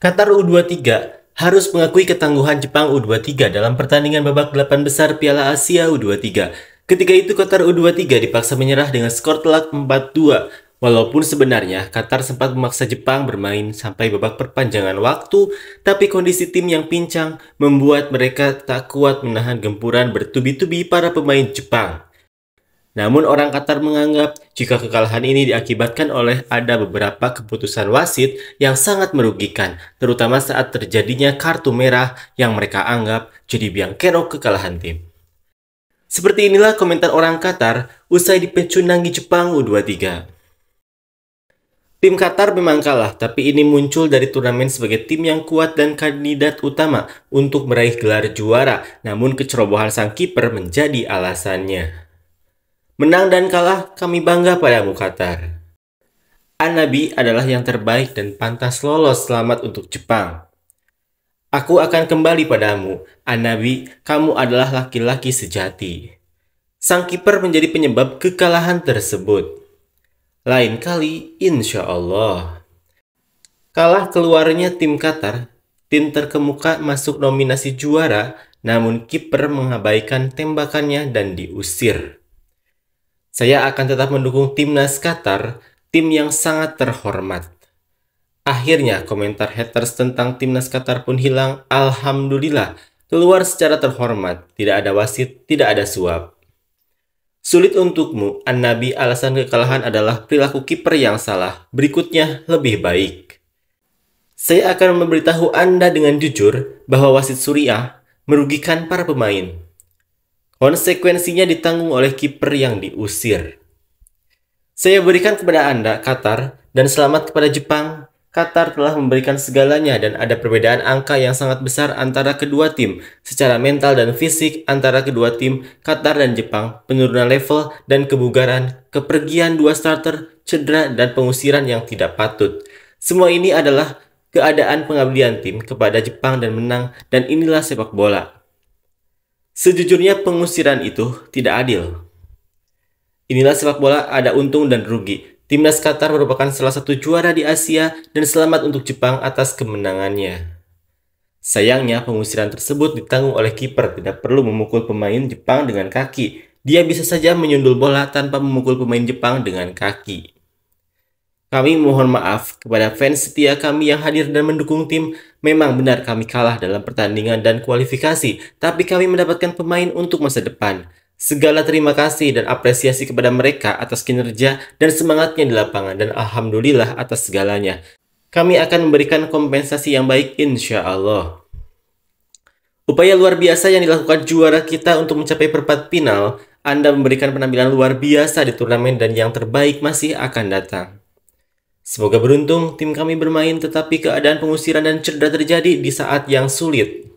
Qatar U23 harus mengakui ketangguhan Jepang U23 dalam pertandingan babak 8 besar Piala Asia U23. Ketika itu Qatar U23 dipaksa menyerah dengan skor telak 4-2. Walaupun sebenarnya Qatar sempat memaksa Jepang bermain sampai babak perpanjangan waktu, tapi kondisi tim yang pincang membuat mereka tak kuat menahan gempuran bertubi-tubi para pemain Jepang. Namun orang Qatar menganggap jika kekalahan ini diakibatkan oleh ada beberapa keputusan wasit yang sangat merugikan, terutama saat terjadinya kartu merah yang mereka anggap jadi biang kerok kekalahan tim. Seperti inilah komentar orang Qatar usai dipecundangi Jepang U23. Tim Qatar memang kalah, tapi ini muncul dari turnamen sebagai tim yang kuat dan kandidat utama untuk meraih gelar juara, namun kecerobohan sang kiper menjadi alasannya. Menang dan kalah, kami bangga padamu Qatar. Anabi adalah yang terbaik dan pantas lolos selamat untuk Jepang. Aku akan kembali padamu, Anabi, kamu adalah laki-laki sejati. Sang kiper menjadi penyebab kekalahan tersebut. Lain kali, insya Allah. Kalah keluarnya tim Qatar, tim terkemuka masuk nominasi juara, namun kiper mengabaikan tembakannya dan diusir. Saya akan tetap mendukung timnas Qatar, tim yang sangat terhormat. Akhirnya komentar haters tentang timnas Qatar pun hilang, alhamdulillah, keluar secara terhormat, tidak ada wasit, tidak ada suap. Sulit untukmu, An-Nabi alasan kekalahan adalah perilaku kiper yang salah, berikutnya lebih baik. Saya akan memberitahu Anda dengan jujur bahwa wasit Suriah merugikan para pemain. Konsekuensinya ditanggung oleh kiper yang diusir. Saya berikan kepada Anda Qatar dan selamat kepada Jepang. Qatar telah memberikan segalanya dan ada perbedaan angka yang sangat besar antara kedua tim. Secara mental dan fisik antara kedua tim, Qatar dan Jepang, penurunan level dan kebugaran, kepergian dua starter, cedera dan pengusiran yang tidak patut. Semua ini adalah keadaan pengabdian tim kepada Jepang dan menang dan inilah sepak bola. Sejujurnya pengusiran itu tidak adil. Inilah sepak bola ada untung dan rugi. Timnas Qatar merupakan salah satu juara di Asia dan selamat untuk Jepang atas kemenangannya. Sayangnya pengusiran tersebut ditanggung oleh kiper tidak perlu memukul pemain Jepang dengan kaki. Dia bisa saja menyundul bola tanpa memukul pemain Jepang dengan kaki. Kami mohon maaf kepada fans setia kami yang hadir dan mendukung tim. Memang benar kami kalah dalam pertandingan dan kualifikasi, tapi kami mendapatkan pemain untuk masa depan. Segala terima kasih dan apresiasi kepada mereka atas kinerja dan semangatnya di lapangan dan alhamdulillah atas segalanya. Kami akan memberikan kompensasi yang baik insya Allah. Upaya luar biasa yang dilakukan juara kita untuk mencapai perempat final, Anda memberikan penampilan luar biasa di turnamen dan yang terbaik masih akan datang. Semoga beruntung tim kami bermain tetapi keadaan pengusiran dan cedera terjadi di saat yang sulit.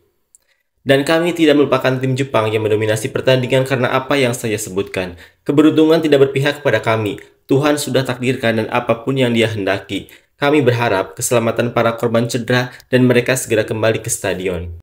Dan kami tidak melupakan tim Jepang yang mendominasi pertandingan karena apa yang saya sebutkan. Keberuntungan tidak berpihak kepada kami. Tuhan sudah takdirkan dan apapun yang dia hendaki. Kami berharap keselamatan para korban cedera dan mereka segera kembali ke stadion.